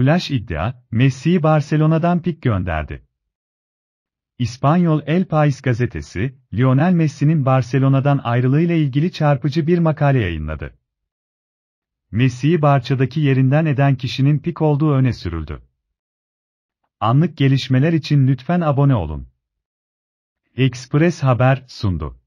Flash iddia, Messi'yi Barcelona'dan pik gönderdi. İspanyol El País gazetesi, Lionel Messi'nin Barcelona'dan ayrılığıyla ilgili çarpıcı bir makale yayınladı. Messi'yi Barça'daki yerinden eden kişinin pik olduğu öne sürüldü. Anlık gelişmeler için lütfen abone olun. Express Haber sundu.